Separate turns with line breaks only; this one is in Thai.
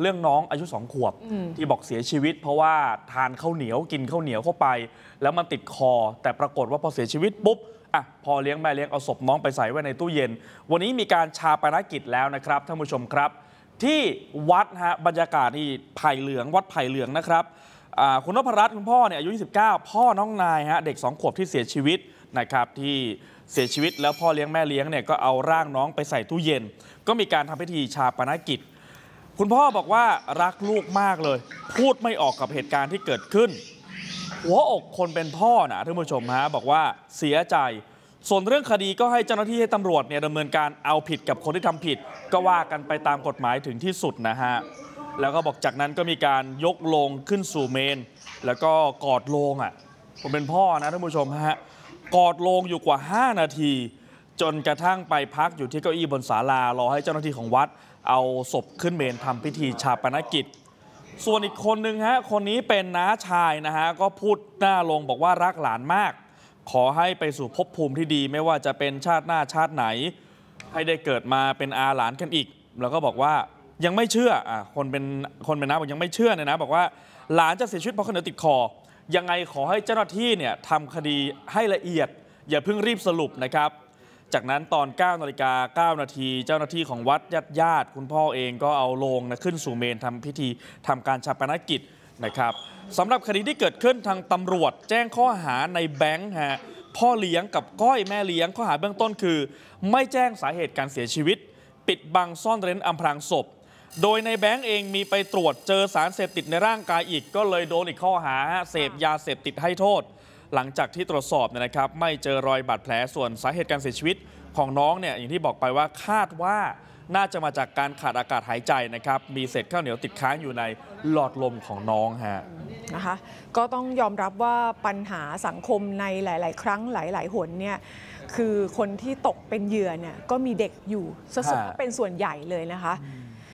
เรื่องน้องอายุสองขวบที่บอกเสียชีวิต เพราะว่าทานข้าวเหนียวกินข้าวเหนียวเข้าไป แล้วมันติดคอ แต่ปรากฏว่าพอเสียชีวิตปุ๊บอ่ะพอเลี้ยงแม่เลี้ยงเอาศพน้องไปใส่ไว้ในตู้เย็น วันนี้มีการชาปนกิจแล้วนะครับท่านผู้ชมครับที่วัดฮะบรรยากาศที่ไผ่เหลืองวัดไผ่เหลืองนะครับคุณนพรัตน์คุณพ่อเนี่ยอายุ 29 พ่อน้องนายฮะเด็ก 2 ขวบที่เสียชีวิตนะครับที่เสียชีวิต แล้วพ่อเลี้ยงแม่เลี้ยงเนี่ยก็เอาร่างน้องไปใส่ตู้เย็น ก็มีการทำพิธีชาปนกิจคุณพ่อบอกว่ารักลูกมากเลย พูดไม่ออกกับเหตุการณ์ที่เกิดขึ้น หัวอกคนเป็นพ่อนะท่านผู้ชมฮะบอกว่าเสียใจ ส่วนเรื่องคดีก็ให้เจ้าหน้าที่ให้ตำรวจเนี่ยดำเนินการเอาผิดกับคนที่ทำผิด ก็ว่ากันไปตามกฎหมายถึงที่สุดนะฮะแล้วก็บอกจากนั้นก็มีการยกลงขึ้นสู่เมน แล้วก็กอดลงอ่ะผมเป็นพ่อนะท่านผู้ชมฮะกอดลงอยู่กว่า 5 นาทีจนกระทั่งไปพักอยู่ที่เก้าอี้บนศาลารอให้เจ้าหน้าที่ของวัดเอาศพขึ้นเมนทำพิธีชาปนกิจ ส่วนอีกคนนึงฮะ คนนี้เป็นน้าชายนะฮะก็พูดหน้าลงบอกว่ารักหลานมาก ขอให้ไปสู่ภพภูมิที่ดี ไม่ว่าจะเป็นชาติหน้าชาติไหน ให้ได้เกิดมาเป็นอาหลานกันอีก แล้วก็บอกว่ายังไม่เชื่ออ่ะคนเป็นคนเป็นน้าบอกยังไม่เชื่อเนี่ยนะ บอกว่าหลานจะเสียชีวิตเพราะขนติดคอยังไงขอให้เจ้าหน้าที่เนี่ยทำคดีให้ละเอียด อย่าเพิ่งรีบสรุปนะครับจากนั้นตอน 9 นาฬิกา 9 นาที เจ้าหน้าที่ของวัดญาติญาติ คุณพ่อเองก็เอาโลงนะขึ้นสู่เมนทำพิธีทำการชาปนกิจนะครับสำหรับคดีที่เกิดขึ้นทางตำรวจ แจ้งข้อหาในแบงค์ฮะ พ่อเลี้ยงกับก้อยแม่เลี้ยงข้อหาเบื้องต้นคือ ไม่แจ้งสาเหตุการเสียชีวิต ปิดบังซ่อนเร้นอำพรางศพ โดยในแบงค์เองมีไปตรวจเจอสารเสพติดในร่างกายอีก ก็เลยโดนอีกข้อหาเสพยาเสพติดให้โทษหลังจากที่ตรวจสอบเนี่ยนะครับ ไม่เจอรอย บาดแผลส่วนสาเหตุการเสียชีวิตของน้องเนี่ยอย่างที่บอกไปว่าคาดว่าน่าจะมาจากการขาดอากาศหายใจนะครับ มีเศษข้าวเหนียวติดค้างอยู่ในหลอดลมของน้องฮะนะคะ ก็ต้องยอมรับว่าปัญหาสังคมในหลาย ๆ ครั้งหลาย ๆ หนเนี่ยคือคนที่ตกเป็นเหยื่อเนี่ย ก็มีเด็กอยู่ส่วนเป็นส่วนใหญ่เลยนะคะ